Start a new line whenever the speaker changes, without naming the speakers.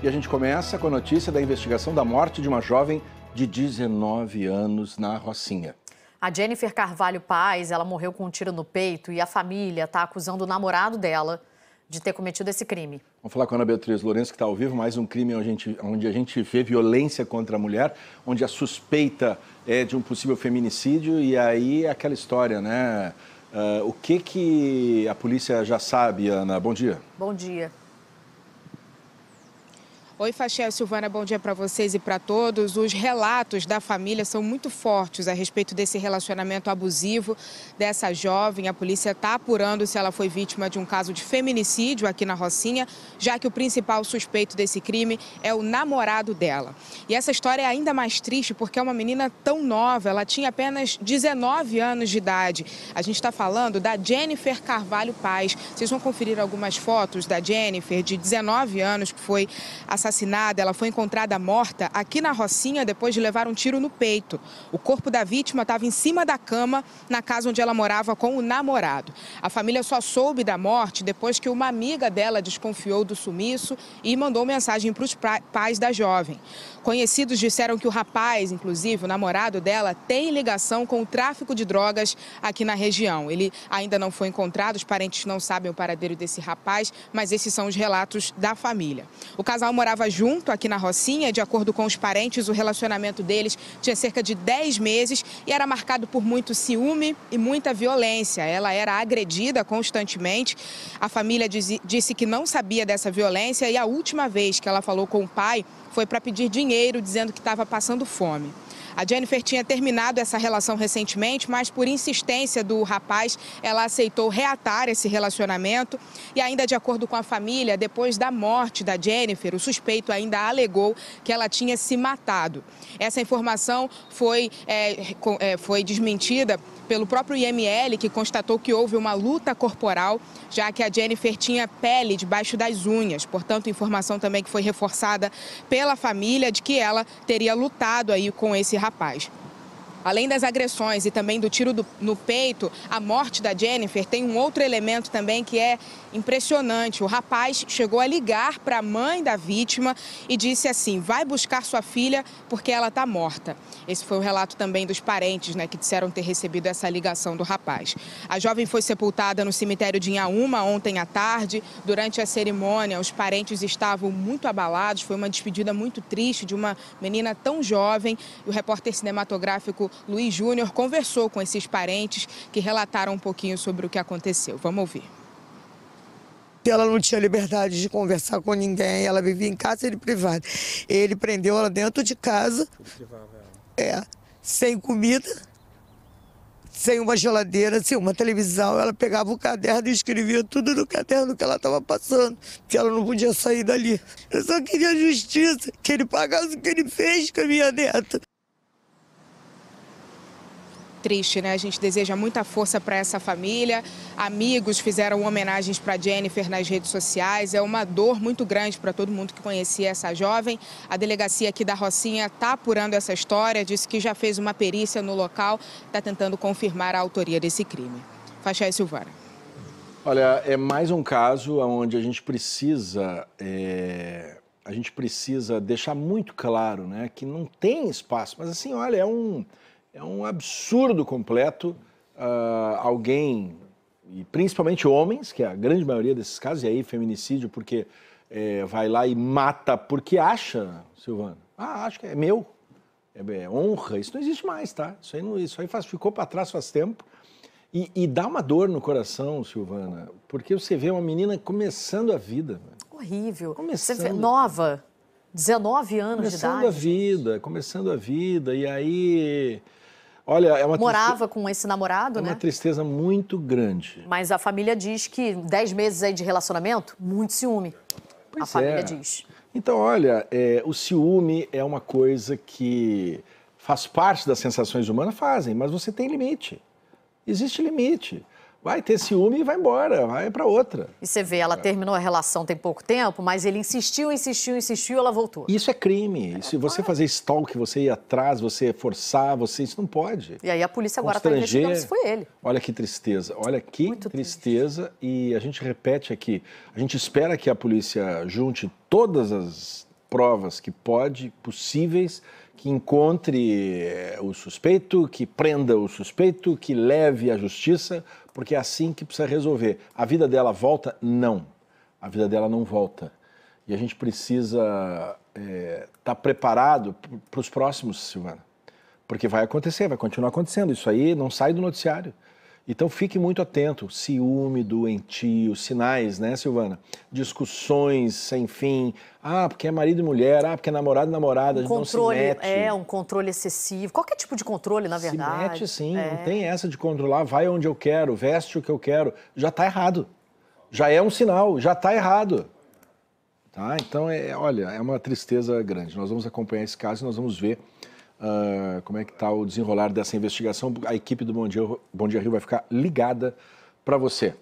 E a gente começa com a notícia da investigação da morte de uma jovem de 19 anos na Rocinha.
A Jennifer Carvalho Paz, ela morreu com um tiro no peito e a família está acusando o namorado dela de ter cometido esse crime.
Vamos falar com a Ana Beatriz Lourenço, que está ao vivo, mais um crime onde a, gente, onde a gente vê violência contra a mulher, onde a suspeita é de um possível feminicídio e aí é aquela história, né? Uh, o que, que a polícia já sabe, Ana? Bom dia.
Bom dia. Oi, Faxé Silvana, bom dia para vocês e para todos. Os relatos da família são muito fortes a respeito desse relacionamento abusivo dessa jovem. A polícia está apurando se ela foi vítima de um caso de feminicídio aqui na Rocinha, já que o principal suspeito desse crime é o namorado dela. E essa história é ainda mais triste porque é uma menina tão nova, ela tinha apenas 19 anos de idade. A gente está falando da Jennifer Carvalho Paz. Vocês vão conferir algumas fotos da Jennifer, de 19 anos, que foi assassinada assassinada, ela foi encontrada morta aqui na Rocinha depois de levar um tiro no peito. O corpo da vítima estava em cima da cama na casa onde ela morava com o namorado. A família só soube da morte depois que uma amiga dela desconfiou do sumiço e mandou mensagem para os pais da jovem. Conhecidos disseram que o rapaz, inclusive o namorado dela, tem ligação com o tráfico de drogas aqui na região. Ele ainda não foi encontrado, os parentes não sabem o paradeiro desse rapaz, mas esses são os relatos da família. O casal morava morava junto aqui na Rocinha. De acordo com os parentes, o relacionamento deles tinha cerca de 10 meses e era marcado por muito ciúme e muita violência. Ela era agredida constantemente. A família disse que não sabia dessa violência e a última vez que ela falou com o pai foi para pedir dinheiro, dizendo que estava passando fome. A Jennifer tinha terminado essa relação recentemente, mas por insistência do rapaz, ela aceitou reatar esse relacionamento. E ainda de acordo com a família, depois da morte da Jennifer, o suspeito ainda alegou que ela tinha se matado. Essa informação foi, é, é foi desmentida pelo próprio IML, que constatou que houve uma luta corporal, já que a Jennifer tinha pele debaixo das unhas. Portanto, informação também que foi reforçada pela família de que ela teria lutado aí com esse rapaz. Além das agressões e também do tiro do, no peito, a morte da Jennifer tem um outro elemento também que é impressionante. O rapaz chegou a ligar para a mãe da vítima e disse assim: vai buscar sua filha porque ela está morta. Esse foi o relato também dos parentes, né, que disseram ter recebido essa ligação do rapaz. A jovem foi sepultada no cemitério de Inhaúma ontem à tarde. Durante a cerimônia, os parentes estavam muito abalados. Foi uma despedida muito triste de uma menina tão jovem. E o repórter cinematográfico Luiz Júnior conversou com esses parentes que relataram um pouquinho sobre o que aconteceu. Vamos ouvir.
Ela não tinha liberdade de conversar com ninguém, ela vivia em casa de privado. Ele prendeu ela dentro de casa. É, sem comida, sem uma geladeira, sem uma televisão. Ela pegava o caderno e escrevia tudo no caderno que ela estava passando, que ela não podia sair dali. Eu só queria justiça, que ele pagasse o que ele fez com a minha neta
triste, né? A gente deseja muita força para essa família. Amigos fizeram homenagens para Jennifer nas redes sociais. É uma dor muito grande para todo mundo que conhecia essa jovem. A delegacia aqui da Rocinha está apurando essa história, disse que já fez uma perícia no local, está tentando confirmar a autoria desse crime. Fachai Silvana.
Olha, é mais um caso onde a gente precisa. É a gente precisa deixar muito claro né, que não tem espaço. Mas assim, olha, é um, é um absurdo completo uh, alguém, e principalmente homens, que é a grande maioria desses casos, e aí feminicídio, porque é, vai lá e mata porque acha, Silvana. Ah, acho que é meu. É, é honra. Isso não existe mais, tá? Isso aí, não, isso aí faz, ficou para trás faz tempo. E, e, dá uma dor no coração, Silvana, porque você vê uma menina começando a vida. Horrível.
Começando. Vê, nova, 19 anos começando de idade. Começando a
vida, começando a vida. E aí Olha, é uma morava tristeza,
com esse namorado, é né? Uma
tristeza muito grande.
Mas a família diz que 10 meses aí de relacionamento, muito ciúme.
Pois a família é. diz. Então, olha, é, o ciúme é uma coisa que faz parte das sensações humanas, fazem, mas você tem limite. Existe limite vai ter ciúme e vai embora, vai para outra.
E você vê, ela é. terminou a relação tem pouco tempo, mas ele insistiu, insistiu, insistiu, ela voltou.
Isso é crime. É, se você fazer stalk, você ir atrás, você forçar, você isso não pode. E
aí a polícia agora está investigando se foi ele.
Olha que tristeza, olha que Muito tristeza triste. e a gente repete aqui, a gente espera que a polícia junte todas as provas que pode, possíveis, que encontre eh, o suspeito, que prenda o suspeito, que leve à justiça, porque é assim que precisa resolver. A vida dela volta? Não. A vida dela não volta. E a gente precisa estar eh, é, tá preparado para os próximos, Silvana. Porque vai acontecer, vai continuar acontecendo. Isso aí não sai do noticiário. Então fique muito atento, ciúme doentio, sinais, né, Silvana? Discussões sem fim. Ah, porque é marido e mulher, ah, porque é namorado e namorada, um controle, não se mete. É, um
controle excessivo, qualquer tipo de controle, na verdade. Se
mete sim, é. não tem essa de controlar, vai onde eu quero, veste o que eu quero. Já está errado. Já é um sinal, já está errado. Tá? Então, é, olha, é uma tristeza grande. Nós vamos acompanhar esse caso e nós vamos ver uh, como é que está o desenrolar dessa investigação. A equipe do Bom Dia, Bom Dia Rio vai ficar ligada para você.